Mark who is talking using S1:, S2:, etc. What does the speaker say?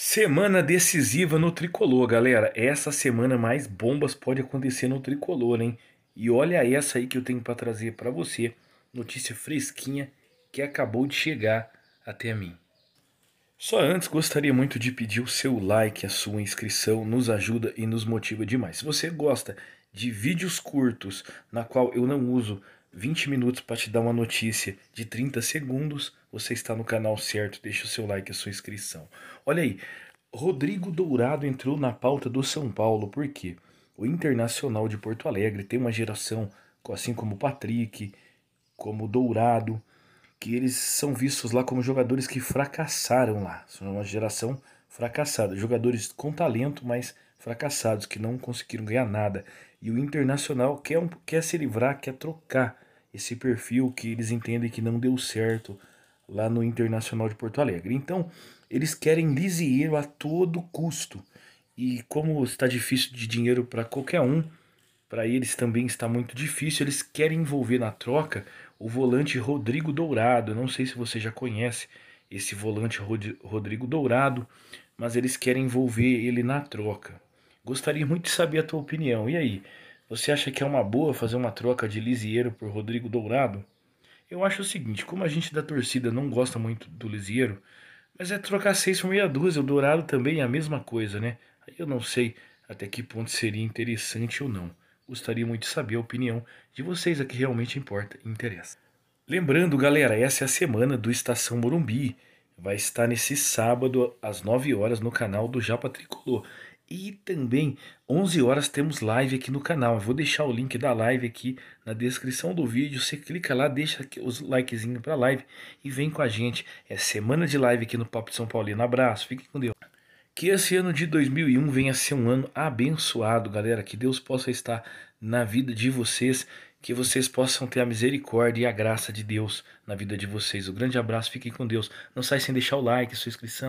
S1: Semana decisiva no tricolor, galera. Essa semana mais bombas pode acontecer no tricolor, hein? E olha essa aí que eu tenho para trazer para você, notícia fresquinha que acabou de chegar até mim. Só antes gostaria muito de pedir o seu like, a sua inscrição, nos ajuda e nos motiva demais. Se você gosta de vídeos curtos na qual eu não uso 20 minutos para te dar uma notícia de 30 segundos, você está no canal certo. Deixa o seu like e a sua inscrição. Olha aí, Rodrigo Dourado entrou na pauta do São Paulo, por quê? O Internacional de Porto Alegre tem uma geração, assim como o Patrick, como Dourado, que eles são vistos lá como jogadores que fracassaram lá. São uma geração fracassados, Jogadores com talento, mas fracassados, que não conseguiram ganhar nada. E o Internacional quer, um, quer se livrar, quer trocar esse perfil que eles entendem que não deu certo lá no Internacional de Porto Alegre. Então, eles querem Lisieiro a todo custo. E como está difícil de dinheiro para qualquer um, para eles também está muito difícil. Eles querem envolver na troca o volante Rodrigo Dourado. Eu não sei se você já conhece esse volante Rod Rodrigo Dourado, mas eles querem envolver ele na troca. Gostaria muito de saber a tua opinião. E aí, você acha que é uma boa fazer uma troca de Lisieiro por Rodrigo Dourado? Eu acho o seguinte, como a gente da torcida não gosta muito do Lisieiro, mas é trocar seis por meia dúzia, o Dourado também é a mesma coisa, né? Aí eu não sei até que ponto seria interessante ou não. Gostaria muito de saber a opinião de vocês, a é que realmente importa e interessa. Lembrando, galera, essa é a semana do Estação Morumbi vai estar nesse sábado às 9 horas no canal do Japa Tricolor. E também 11 horas temos live aqui no canal. Eu vou deixar o link da live aqui na descrição do vídeo. Você clica lá, deixa os likezinhos para live e vem com a gente. É semana de live aqui no Papo de São Paulino. Abraço, fique com Deus. Que esse ano de 2001 venha a ser um ano abençoado, galera. Que Deus possa estar na vida de vocês, que vocês possam ter a misericórdia e a graça de Deus na vida de vocês. Um grande abraço, fiquem com Deus. Não sai sem deixar o like, sua inscrição.